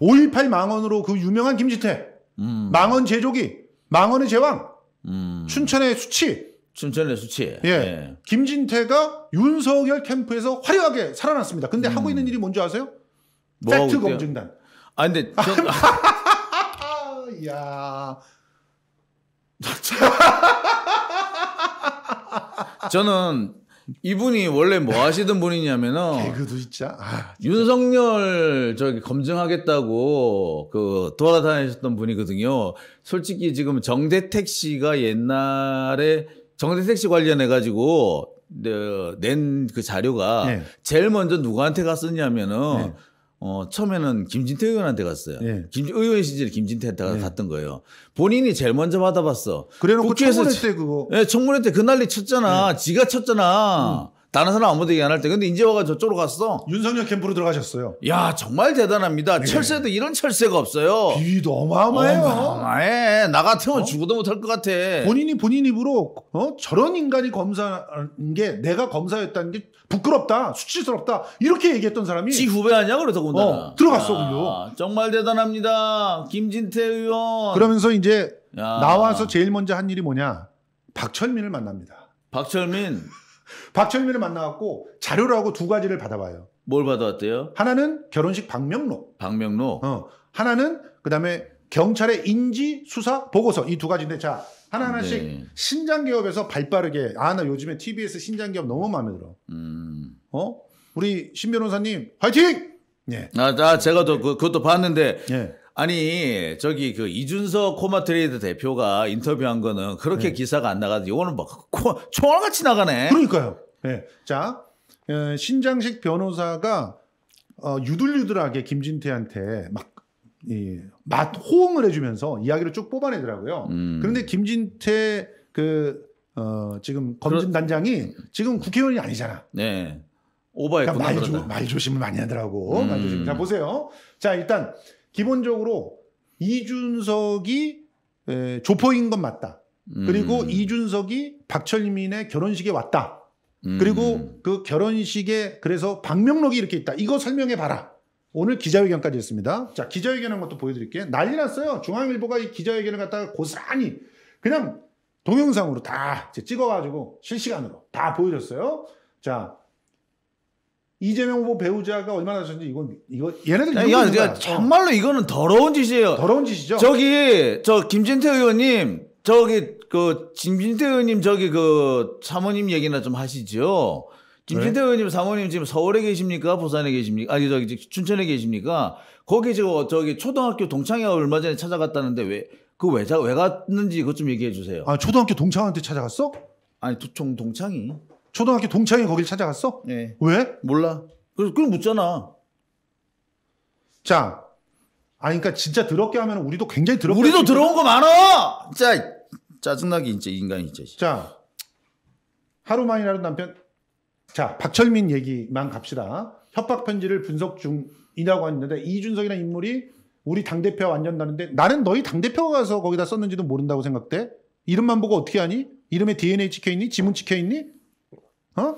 5.18 망언으로 그 유명한 김지태, 음. 망언 제조기, 망언의 제왕, 음. 춘천의 수치. 춘천의 수치. 예. 예. 김진태가 윤석열 캠프에서 화려하게 살아났습니다. 근데 음. 하고 있는 일이 뭔지 아세요? 뭐 팩트 검증단. 아, 근데. 저... 야 저는 이분이 원래 뭐 하시던 분이냐면은 개그도 진짜, 아, 진짜. 윤석열 저기 검증하겠다고 그 돌아다니셨던 분이거든요. 솔직히 지금 정대택 씨가 옛날에 정대택 씨 관련해 가지고 네, 낸그 자료가 네. 제일 먼저 누구한테 갔었냐면은 네. 어, 처음에는 김진태 의원한테 갔어요. 네. 예. 김, 의원 시절에 김진태한테 네. 예. 갔던 거예요. 본인이 제일 먼저 받아봤어. 그래놓고 에 청문회 때 그거. 네, 청문회 때 그 난리 쳤잖아. 지가 쳤잖아. 음. 다른 사람 아무도 얘기 안 할 때. 근데 인재와가 저쪽으로 갔어. 윤석열 캠프로 들어가셨어요. 야, 정말 대단합니다. 네. 철새도 이런 철새가 없어요. 비위도 어마어마해요. 어마어마해. 나 같으면 어? 죽어도 못할 것 같아. 본인이 본인 입으로 어? 저런 인간이 검사한게 내가 검사였다는 게 부끄럽다, 수치스럽다 이렇게 얘기했던 사람이 지 후배 아니야 그래서 군다 어, 들어갔어 그려. 아, 정말 대단합니다, 김진태 의원. 그러면서 이제 야. 나와서 제일 먼저 한 일이 뭐냐? 박철민을 만납니다. 박철민. 박철민을 만나갖고 자료라고 두 가지를 받아봐요. 뭘 받아왔대요? 하나는 결혼식 방명록. 방명록. 어. 하나는 그다음에 경찰의 인지 수사 보고서 이 두 가지인데 자 하나 하나씩 네. 신장 기업에서 발빠르게 아 나 요즘에 TBS 신장 기업 너무 마음에 들어. 음. 어 우리 신 변호사님 화이팅. 예. 아, 아 제가 또 그, 그것도 봤는데 예. 아니 저기 그 이준석 코마트레이드 대표가 인터뷰한 거는 그렇게 네. 기사가 안 나가도 이거는 막 뭐 코, 총알같이 나가네. 그러니까요. 네. 자 에, 어, 신장식 변호사가 어, 유들유들하게 김진태한테 막 이, 맛 호응을 해주면서 이야기를 쭉 뽑아내더라고요. 음. 그런데 김진태 그 어, 지금 검진 단장이 그러... 지금 국회의원이 아니잖아. 네. 오버했구나. 그러니까 말, 조, 말 조심을 많이 하더라고. 음. 말 조심. 자 보세요. 자 일단 기본적으로 이준석이 조포인 건 맞다. 그리고 음. 이준석이 박철민의 결혼식에 왔다. 음. 그리고 그 결혼식에 그래서 방명록이 이렇게 있다. 이거 설명해 봐라. 오늘 기자회견까지 했습니다. 자, 기자회견한 것도 보여드릴게요. 난리 났어요. 중앙일보가 이 기자회견을 갖다가 고스란히 그냥 동영상으로 다 찍어가지고 실시간으로 다 보여줬어요. 자, 이재명 후보 배우자가 얼마나 하셨는지 이건 이거 얘네들 야, 야, 야 정말로 이거는 더러운 짓이에요. 더러운 짓이죠. 저기 저 김진태 의원님 저기 그 김진태 의원님 저기 그 사모님 얘기나 좀 하시죠. 김진태 네? 의원님 사모님 지금 서울에 계십니까? 부산에 계십니까? 아니 저기 춘천에 계십니까? 거기 지 어, 저기 초등학교 동창회 얼마 전에 찾아갔다는데 왜 그왜 왜 갔는지 그것 좀 얘기해 주세요. 아 초등학교 동창한테 찾아갔어? 아니 두총 동창이. 초등학교 동창이 거길 찾아갔어? 네. 왜? 몰라. 그래서 그걸 묻잖아. 자, 아, 그러니까 진짜 더럽게 하면 우리도 굉장히 더럽게. 우리도 더러운 거 많아. 진짜 짜증나게 이제 인간이 진짜. 자, 하루만이라도 남편. 자, 박철민 얘기만 갑시다. 협박 편지를 분석 중이라고 했는데 이준석이라는 인물이 우리 당 대표 완전다는데 나는 너희 당 대표가 가서 거기다 썼는지도 모른다고 생각돼. 이름만 보고 어떻게 하니? 이름에 DNA 찍혀 있니? 지문 찍혀 있니? 어?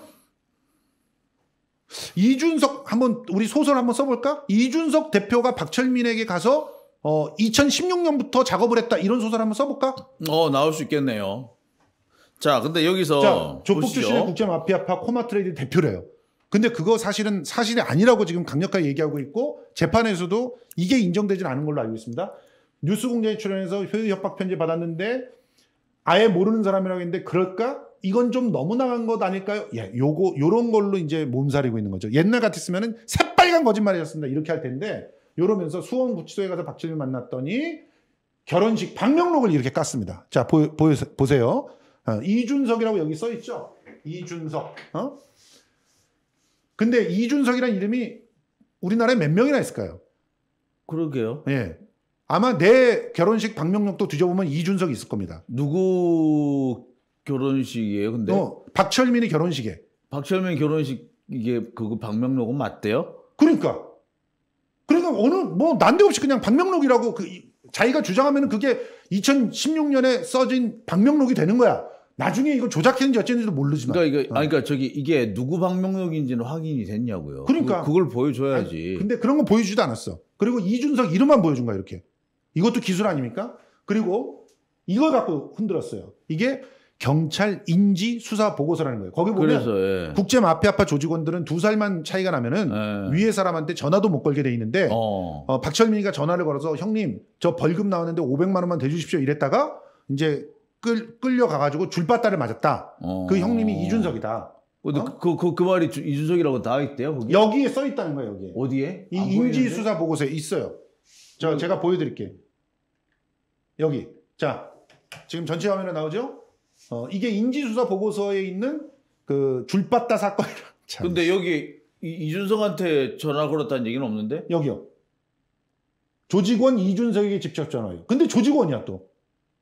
이준석 한번 우리 소설 한번 써볼까? 이준석 대표가 박철민에게 가서 어 2016년부터 작업을 했다 이런 소설 한번 써볼까? 어 나올 수 있겠네요. 자 근데 여기서 자, 조폭 출신의 국제 마피아파 코마트레이드 대표래요. 근데 그거 사실은 사실이 아니라고 지금 강력하게 얘기하고 있고 재판에서도 이게 인정되진 않은 걸로 알고 있습니다. 뉴스공장에 출연해서 효유 협박 편지 받았는데 아예 모르는 사람이라고 했는데 그럴까? 이건 좀 너무 나간 것 아닐까요? 예, 요거 요런 걸로 이제 몸살이고 있는 거죠. 옛날 같았으면은 새빨간 거짓말이었습니다. 이렇게 할 텐데 이러면서 수원 구치소에 가서 박지훈 만났더니 결혼식 방명록을 이렇게 깠습니다. 자 보, 보, 보세요. 어, 이준석이라고 여기 써 있죠. 이준석. 어? 근데 이준석이란 이름이 우리나라에 몇 명이나 있을까요? 그러게요. 예. 아마 내 결혼식 방명록도 뒤져보면 이준석이 있을 겁니다. 누구 결혼식이에요. 근데 어, 박철민이 결혼식에. 박철민 결혼식 이게 그거 박명록은 맞대요? 그러니까. 그러니까 어느 뭐 난데없이 그냥 박명록이라고 그 자기가 주장하면 그게 2016년에 써진 박명록이 되는 거야. 나중에 이거 조작했는지 어쨌는지도 모르지만. 그러니까 이거 어. 아니 그러니까 저기 이게 누구 박명록인지는 확인이 됐냐고요. 그러니까 그걸, 그걸 보여줘야지. 아니, 근데 그런 거 보여주지도 않았어. 그리고 이준석 이름만 보여준 거야 이렇게. 이것도 기술 아닙니까? 그리고 이걸 갖고 흔들었어요. 이게 경찰 인지 수사 보고서라는 거예요. 거기 보면 그래서, 예. 국제 마피아파 조직원들은 두 살만 차이가 나면은 예. 위에 사람한테 전화도 못 걸게 돼 있는데 어. 어, 박철민이가 전화를 걸어서 형님 저 벌금 나왔는데 500만 원만 대주십시오 이랬다가 이제 끌 끌려가가지고 줄바따를 맞았다. 어. 그 형님이 이준석이다. 그그그 어? 그, 그, 그 말이 이준석이라고 나와 있대요? 거기? 여기에 써 있다는 거예요, 여기에. 어디에? 이 인지수사 보고서에 있어요. 저, 그... 제가 보여드릴게요. 여기. 자, 지금 전체 화면에 나오죠? 어, 이게 인지수사 보고서에 있는 그줄바다 사건이라. 근데 여기 이, 이준석한테 전화 걸었다는 얘기는 없는데? 여기요. 조직원 이준석에게 직접 전화해요. 근데 조직원이야 또.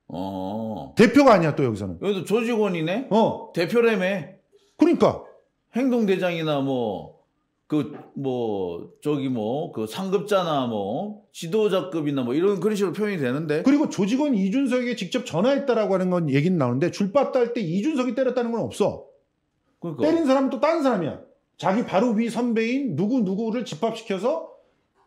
어. 대표가 아니야 또 여기서는. 여기도 조직원이네. 어. 대표라며. 그러니까. 행동대장이나 뭐 그, 뭐, 저기 뭐, 그 상급자나 뭐, 지도자급이나 뭐, 이런 그런 식으로 표현이 되는데. 그리고 조직원 이준석에게 직접 전화했다라고 하는 건 얘기는 나오는데, 줄바따 할때 이준석이 때렸다는 건 없어. 그러니까. 때린 사람은 또 다른 사람이야. 자기 바로 위 선배인 누구누구를 집합시켜서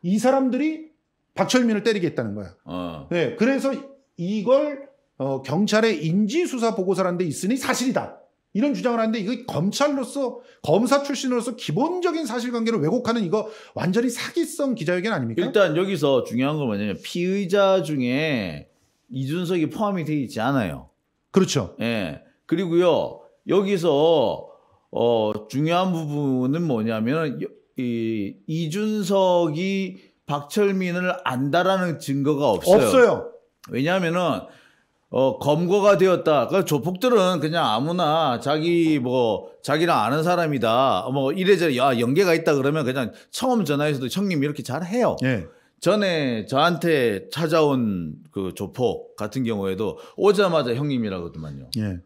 이 사람들이 박철민을 때리겠다는 거야. 어. 네. 그래서 이걸, 어, 경찰의 인지수사 보고서라는 데 있으니 사실이다. 이런 주장을 하는데 이거 검찰로서 검사 출신으로서 기본적인 사실관계를 왜곡하는 이거 완전히 사기성 기자회견 아닙니까? 일단 여기서 중요한 건 뭐냐면 피의자 중에 이준석이 포함이 돼 있지 않아요. 그렇죠. 예. 그리고요 여기서 어 중요한 부분은 뭐냐면 이 이준석이 박철민을 안다라는 증거가 없어요. 없어요. 왜냐하면은 어, 검거가 되었다. 그러니까 조폭들은 그냥 아무나 자기 뭐 자기랑 아는 사람이다. 뭐 이래저래 야 연계가 있다 그러면 그냥 처음 전화해서도 형님 이렇게 잘 해요. 예. 전에 저한테 찾아온 그 조폭 같은 경우에도 오자마자 형님이라더만요 예.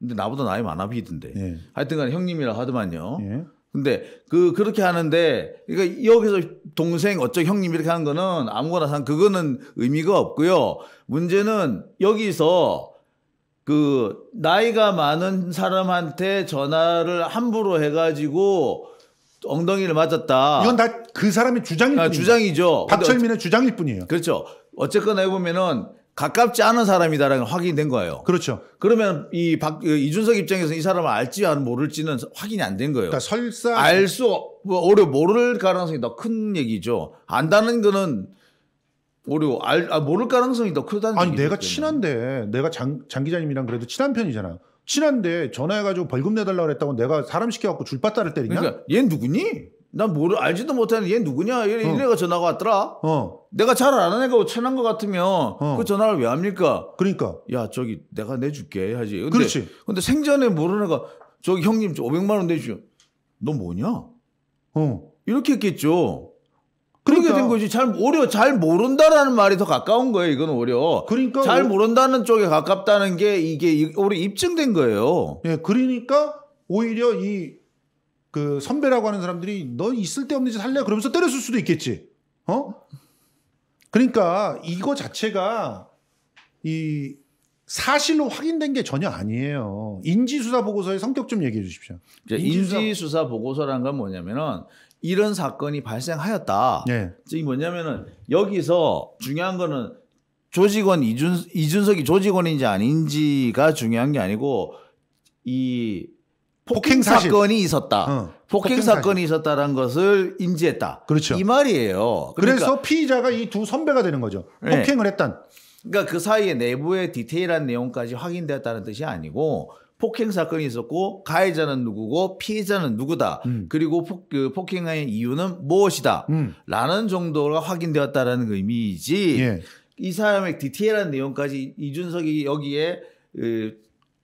근데 나보다 나이 많아 비던데 예. 하여튼간 형님이라 하더만요. 예. 근데 그 그렇게 하는데 그러니까 여기서 동생 어쩌 형님 이렇게 하는 거는 아무거나 산 그거는 의미가 없고요. 문제는 여기서 그 나이가 많은 사람한테 전화를 함부로 해가지고 엉덩이를 맞았다. 이건 다 그 사람의 주장일 아, 주장이죠. 박철민의 주장일 뿐이에요. 그렇죠. 어쨌거나 해보면은 가깝지 않은 사람이다라는 확인이 된 거예요. 그렇죠. 그러면 이 박, 이준석 입장에서 이 사람을 알지 모를지는 확인이 안 된 거예요. 그러니까 설사 알 수 어려 뭐, 모를 가능성이 더 큰 얘기죠. 안다는 거는 오류 알 아, 모를 가능성이 더 크다는 아니 내가 친한데 내가 장, 장 기자님이랑 그래도 친한 편이잖아 요 친한데 전화해가지고 벌금 내달라 그랬다고 내가 사람 시켜갖고 줄바따를 때리냐 그러니까 얘 누구니 난 모르 알지도 못하는 얘 누구냐 이래 어. 이래가 전화가 왔더라. 어. 내가 잘 아는 애가 천한 뭐 것 같으면 어. 그 전화를 왜 합니까? 그러니까. 야 저기 내가 내줄게 하지. 근데, 그렇지. 근데 생전에 모르는 애가 저기 형님 500만 원내주너 뭐냐? 어. 이렇게 했겠죠. 그러니까. 그렇게 된 거지. 잘 오려 잘 모른다라는 말이 더 가까운 거예요. 이건 오려. 히 그러니까 잘 모른다는 쪽에 가깝다는 게 이게 오래 입증된 거예요. 예, 그러니까 오히려 이그 선배라고 하는 사람들이 너 있을 때 없는 지살래 그러면서 때렸을 수도 있겠지. 어? 그러니까 이거 자체가 이 사실로 확인된 게 전혀 아니에요. 인지수사 보고서의 성격 좀 얘기해 주십시오. 인지수사, 인지수사 보고서란 건 뭐냐면은 이런 사건이 발생하였다. 네. 즉 뭐냐면은 여기서 중요한 거는 조직원 이준 이준석이 조직원인지 아닌지가 중요한 게 아니고 이 폭행 사건이 있었다. 어. 폭행, 폭행 사건이 있었다라는 것을 인지했다. 그렇죠. 이 말이에요. 그러니까 그래서 피의자가 이 두 선배가 되는 거죠. 예. 폭행을 네. 했단. 그러니까 그 사이에 내부의 디테일한 내용까지 확인되었다는 뜻이 아니고 폭행 사건이 있었고 가해자는 누구고 피해자는 누구다. 음. 그리고 폭, 그 폭행의 이유는 무엇이다. 음. 라는 정도가 확인되었다라는 의미이지. 그 예. 이 사람의 디테일한 내용까지 이준석이 여기에 그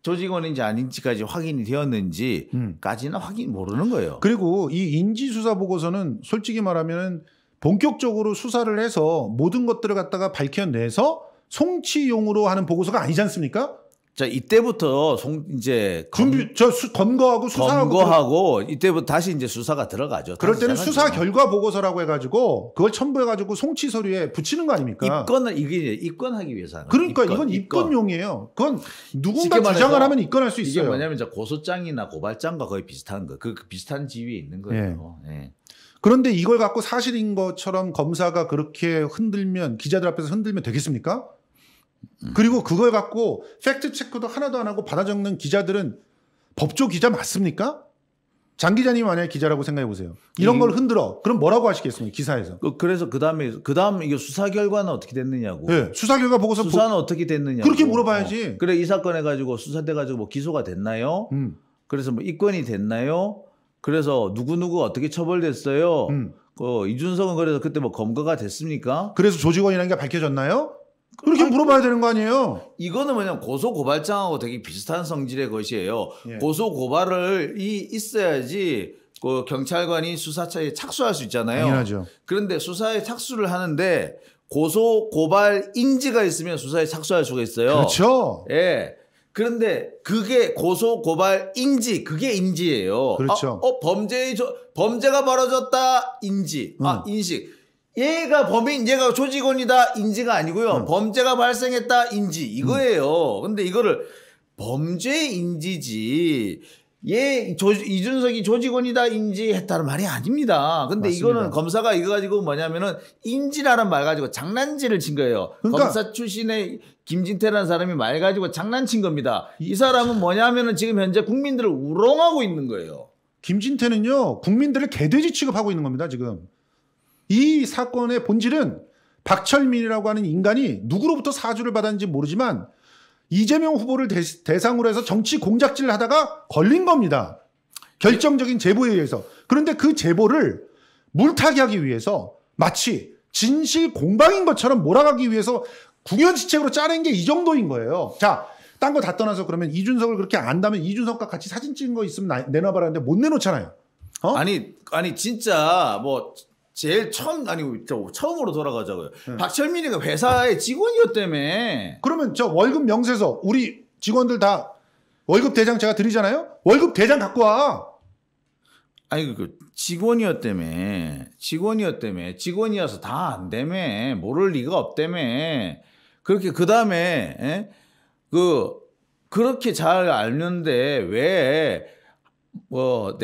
조직원인지 아닌지까지 확인이 되었는지까지는 확인 모르는 거예요. 그리고 이 인지수사 보고서는 솔직히 말하면 본격적으로 수사를 해서 모든 것들을 갖다가 밝혀내서 송치용으로 하는 보고서가 아니지 않습니까? 자 이때부터 송 이제 검, 준비 저 수, 검거하고 수사하고 검거하고 이때부터 다시 이제 수사가 들어가죠. 그럴 때는 수사 결과 보고서라고 해가지고 그걸 첨부해가지고 송치 서류에 붙이는 거 아닙니까? 입건을 이게 입건하기 위해서 하는 그러니까 입건, 이건 입건용이에요. 그건 누군가 주장을 하면 입건할 수 있어요. 이게 뭐냐면 이제 고소장이나 고발장과 거의 비슷한 거, 그, 그 비슷한 지위에 있는 거예요. 예. 예. 그런데 이걸 갖고 사실인 것처럼 검사가 그렇게 흔들면 기자들 앞에서 흔들면 되겠습니까? 그리고 그걸 갖고 팩트 체크도 하나도 안 하고 받아 적는 기자들은 법조 기자 맞습니까? 장 기자님 만약에 기자라고 생각해 보세요. 이런 음. 걸 흔들어. 그럼 뭐라고 하시겠습니까? 기사에서. 그, 그래서 그 다음에 그 다음 이게 수사 결과는 어떻게 됐느냐고. 네, 수사 결과 보고서 수사는 보... 어떻게 됐느냐. 그렇게 물어봐야지. 어. 그래 이 사건 해가지고 수사돼 가지고 뭐 기소가 됐나요? 음. 그래서 뭐 입건이 됐나요? 그래서 누구 누구 어떻게 처벌됐어요? 음. 어, 이준석은 그래서 그때 뭐 검거가 됐습니까? 그래서 조직원이라는 게 밝혀졌나요? 그렇게 아니, 물어봐야 그 되는 거 아니에요? 이거는 뭐냐면 고소고발장하고 되게 비슷한 성질의 것이에요. 예. 고소고발을 이 있어야지 그 경찰관이 수사차에 착수할 수 있잖아요. 당연하죠. 그런데 수사에 착수를 하는데 고소 고발 인지가 있으면 수사에 착수할 수가 있어요. 그렇죠. 예. 그런데 그게 고소 고발 인지 그게 인지예요. 그렇죠. 아, 어, 범죄의 범죄가 벌어졌다 인지. 아, 음. 아 인식. 얘가 범인, 얘가 조직원이다 인지가 아니고요. 음. 범죄가 발생했다 인지 이거예요. 음. 근데 이거를 범죄 인지지. 얘 조, 이준석이 조직원이다 인지했다는 말이 아닙니다. 근데 맞습니다. 이거는 검사가 이거 가지고 뭐냐면은 인지라는 말 가지고 장난질을 친 거예요. 그러니까. 검사 출신의 김진태라는 사람이 말 가지고 장난친 겁니다. 이 사람은 뭐냐면은 지금 현재 국민들을 우롱하고 있는 거예요. 김진태는요 국민들을 개돼지 취급하고 있는 겁니다 지금. 이 사건의 본질은 박철민이라고 하는 인간이 누구로부터 사주를 받았는지 모르지만 이재명 후보를 대, 상으로 해서 정치 공작질을 하다가 걸린 겁니다. 결정적인 제보에 의해서. 그런데 그 제보를 물타기하기 위해서 마치 진실 공방인 것처럼 몰아가기 위해서 궁연지책으로 짜낸 게 이 정도인 거예요. 자, 딴 거 다 떠나서 그러면 이준석을 그렇게 안다면 이준석과 같이 사진 찍은 거 있으면 내놔봐라는데 못 내놓잖아요. 어? 아니 아니 진짜 뭐 제일 처음 아니 처음으로 돌아가자고요. 네. 박철민이가 회사의 직원이었다며. 그러면 저 월급 명세서 우리 직원들 다 월급 대장 제가 드리잖아요. 월급 대장 갖고 와. 아니 그, 그 직원이었다며 직원이었다며 직원이어서 다 안되며 모를 리가 없다며 그렇게 그 다음에 예? 그 그렇게 잘 알는데 왜뭐 어,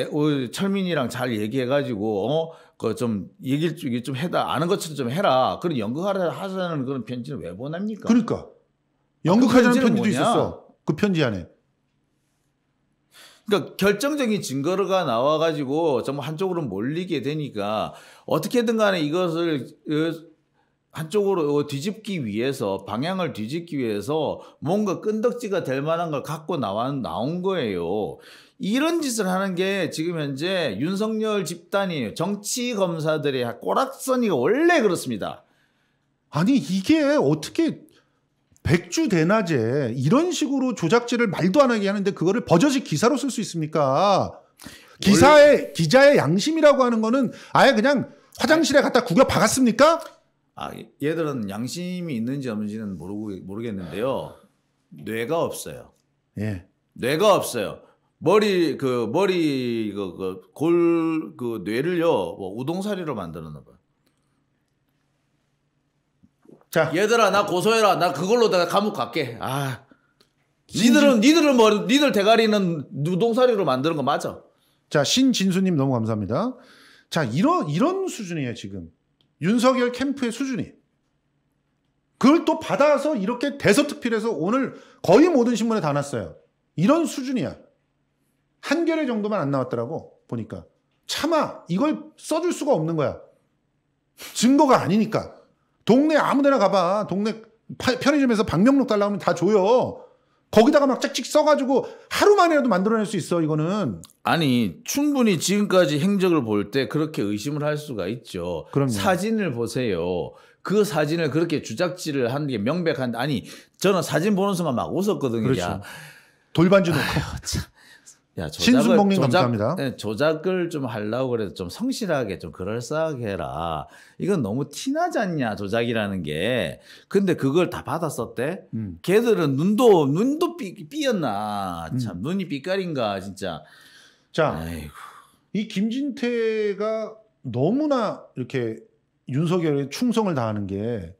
철민이랑 잘 얘기해가지고 어 그좀 얘기를 좀 해다 아는 것처럼 좀 해라. 그런 연극하라 하자는 그런 편지는 왜 보냅니까? 그러니까 아, 그 연극하자는 아, 편지도 뭐냐? 있었어. 그 편지 안에. 그러니까 결정적인 증거가 나와가지고 정말 한쪽으로 몰리게 되니까 어떻게든 간에 이것을 그 한쪽으로 뒤집기 위해서 방향을 뒤집기 위해서 뭔가 끈덕지가 될 만한 걸 갖고 나와 나온 거예요. 이런 짓을 하는 게 지금 현재 윤석열 집단이 정치 검사들의 꼬락선이 원래 그렇습니다. 아니 이게 어떻게 백주 대낮에 이런 식으로 조작질을 말도 안 하게 하는데 그거를 버젓이 기사로 쓸 수 있습니까? 기사의 기자의 양심이라고 하는 거는 아예 그냥 화장실에 갖다 구겨 박았습니까? 아, 얘들은 양심이 있는지 없는지는 모르고 모르겠는데요. 뇌가 없어요. 예. 뇌가 없어요. 머리 그 머리 그골그 그, 그, 뇌를요 뭐 우동사리로 만들어놓은 거예 자. 얘들아 나 고소해라 나 그걸로 내가 감옥 갈게. 아 니들은 니들을머 니들 대가리는 우동사리로 만드는 거 맞아. 자 신진수님 너무 감사합니다. 자 이런 이런 수준이에요 지금. 윤석열 캠프의 수준이. 그걸 또 받아서 이렇게 대서특필해서 오늘 거의 모든 신문에 다 났어요. 이런 수준이야. 한결의 정도만 안 나왔더라고, 보니까. 차마 이걸 써줄 수가 없는 거야. 증거가 아니니까. 동네 아무 데나 가봐. 동네 편의점에서 방명록 달라고 하면 다 줘요. 거기다가 막 짝찍 써가지고 하루만이라도 만들어낼 수 있어 이거는. 아니 충분히 지금까지 행적을 볼 때 그렇게 의심을 할 수가 있죠. 그럼요. 사진을 보세요. 그 사진을 그렇게 주작질을 한 게 명백한 데 아니 저는 사진 보는 순간 막 웃었거든요. 그렇죠. 돌반지 놓고. 아유, 참. 야, 조작을, 신순봉님 조작, 감사합니다. 네, 조작을 좀 하려고 그래도 좀 성실하게 좀 그럴싸하게 해라. 이건 너무 티나지 않냐 조작이라는 게. 근데 그걸 다 받았었대. 음. 걔들은 눈도 눈도 삐, 삐였나. 음. 눈이 삐까린가 진짜. 자, 아이고. 이 김진태가 너무나 이렇게 윤석열의 충성을 다하는 게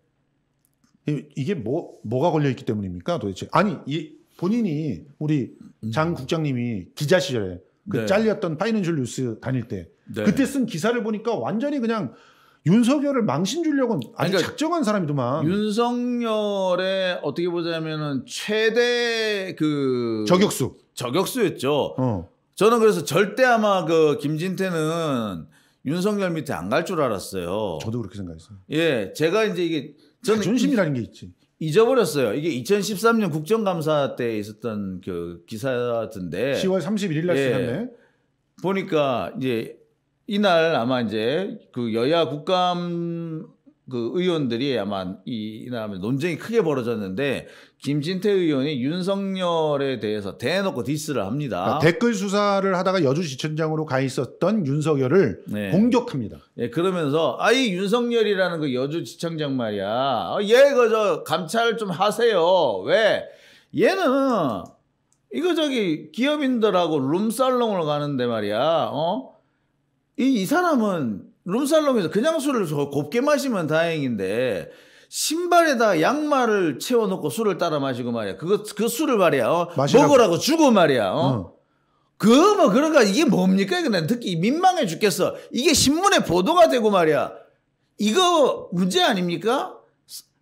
이게 뭐 뭐가 걸려 있기 때문입니까 도대체? 아니 이 본인이 우리 음. 장 국장님이 기자 시절에 그 네. 잘렸던 파이낸셜 뉴스 다닐 때 네. 그때 쓴 기사를 보니까 완전히 그냥 윤석열을 망신 주려고 아주 그러니까 작정한 사람이더만. 윤석열의 어떻게 보자면은 최대 그 저격수. 저격수였죠. 어. 저는 그래서 절대 아마 그 김진태는 윤석열 밑에 안 갈 줄 알았어요. 저도 그렇게 생각했어요. 예, 제가 이제 이게 저는 자존심이라는 게 있지. 잊어버렸어요. 이게 2013년 국정감사 때 있었던 그 기사던데. 10월 31일 날 예, 쓰셨네. 보니까 이제 이날 아마 이제 그 여야 국감 그 의원들이 아마 이, 이남 논쟁이 크게 벌어졌는데 김진태 의원이 윤석열에 대해서 대놓고 디스를 합니다. 그러니까 댓글 수사를 하다가 여주시청장으로 가 있었던 윤석열을 네. 공격합니다. 예, 그러면서 아이 윤석열이라는 그 여주시청장 말이야. 어, 얘 그저 감찰 좀 하세요. 왜 얘는 이거 저기 기업인들하고 룸살롱을 가는데 말이야. 어? 이, 이 사람은 룸살롱에서 그냥 술을 곱게 마시면 다행인데 신발에다 양말을 채워놓고 술을 따라 마시고 말이야. 그거 그 술을 말이야. 어? 먹으라고 주고 말이야. 어? 응. 그뭐 그런가 그러니까 이게 뭡니까? 그냥 듣기 민망해 죽겠어. 이게 신문에 보도가 되고 말이야. 이거 문제 아닙니까?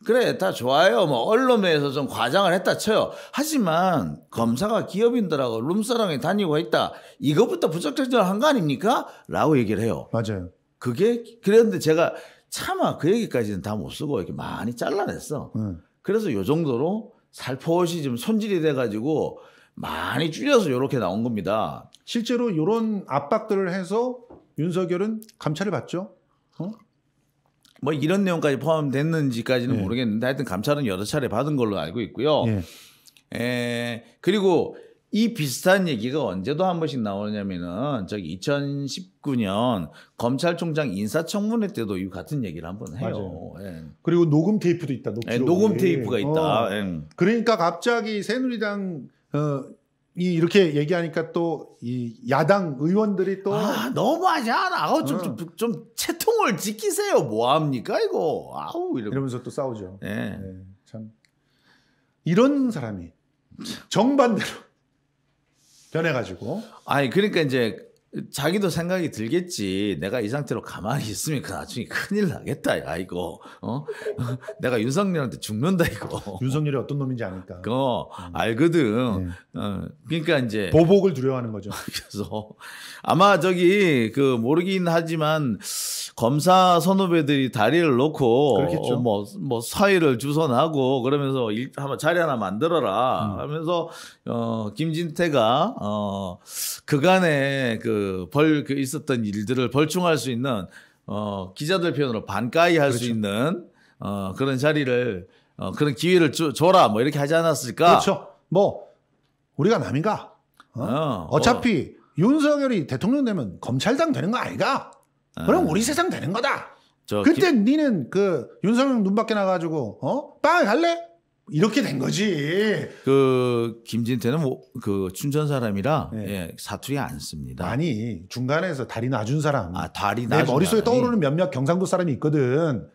그래 다 좋아요. 뭐 언론에서 좀 과장을 했다 쳐요. 하지만 검사가 기업인들하고 룸사랑에 다니고 있다. 이것부터 부적절한 거 아닙니까? 라고 얘기를 해요. 맞아요. 그게 그랬는데 제가 차마 그 얘기까지는 다 못 쓰고 이렇게 많이 잘라냈어. 네. 그래서 요 정도로 살포시 좀 손질이 돼가지고 많이 줄여서 요렇게 나온 겁니다. 실제로 요런 압박들을 해서 윤석열은 감찰을 받죠. 어? 뭐 이런 내용까지 포함됐는지까지는 네. 모르겠는데 하여튼 감찰은 여러 차례 받은 걸로 알고 있고요. 예, 네. 그리고 이 비슷한 얘기가 언제도 한 번씩 나오냐면은 저기 2019년 검찰총장 인사청문회 때도 이 같은 얘기를 한번 해요. 예. 그리고 녹음 테이프도 있다. 녹 예, 녹음 테이프가 있다. 어. 예. 그러니까 갑자기 새누리당 어, 이 이렇게 얘기하니까 또 이 야당 의원들이 또 아, 너무하지 않아. 아우 좀좀 어. 좀, 채통을 지키세요. 뭐 합니까 이거. 아우 이러... 이러면서 또 싸우죠. 예. 네, 참 이런 사람이 정반대로 변해가지고. 아니 그러니까 이제 자기도 생각이 들겠지. 내가 이 상태로 가만히 있으면 그 나중에 큰일 나겠다, 야, 이거. 어? 내가 윤석열한테 죽는다, 이거. 윤석열이 어떤 놈인지 아니까. 그거 음. 알거든. 네. 어, 그러니까 이제. 보복을 두려워하는 거죠. 그래서 아마 저기 그 모르긴 하지만 검사 선후배들이 다리를 놓고 그렇겠죠. 뭐, 뭐 사의를 주선하고 그러면서 일, 한번 자리 하나 만들어라 음. 하면서 어, 김진태가 어, 그간에 그 그벌 그 있었던 일들을 벌충할 수 있는 어 기자들 표현으로 반가이 할수 그렇죠. 있는 어 그런 자리를 어 그런 기회를 주, 줘라 뭐 이렇게 하지 않았을까? 그렇죠. 뭐 우리가 남인가? 어? 어 차피 어. 윤석열이 대통령 되면 검찰당 되는 거 아이가? 그럼 우리 세상 되는 거다. 그때 기... 니는 그 윤석열 눈 밖에 나가지고 어빵 갈래? 이렇게 된 거지. 그 김진태는 뭐, 그 춘천 사람이라 네. 예, 사투리 안 씁니다. 아니 중간에서 다리 놔준 사람. 아 다리 놔내 머릿속에 사람이. 떠오르는 몇몇 경상도 사람이 있거든.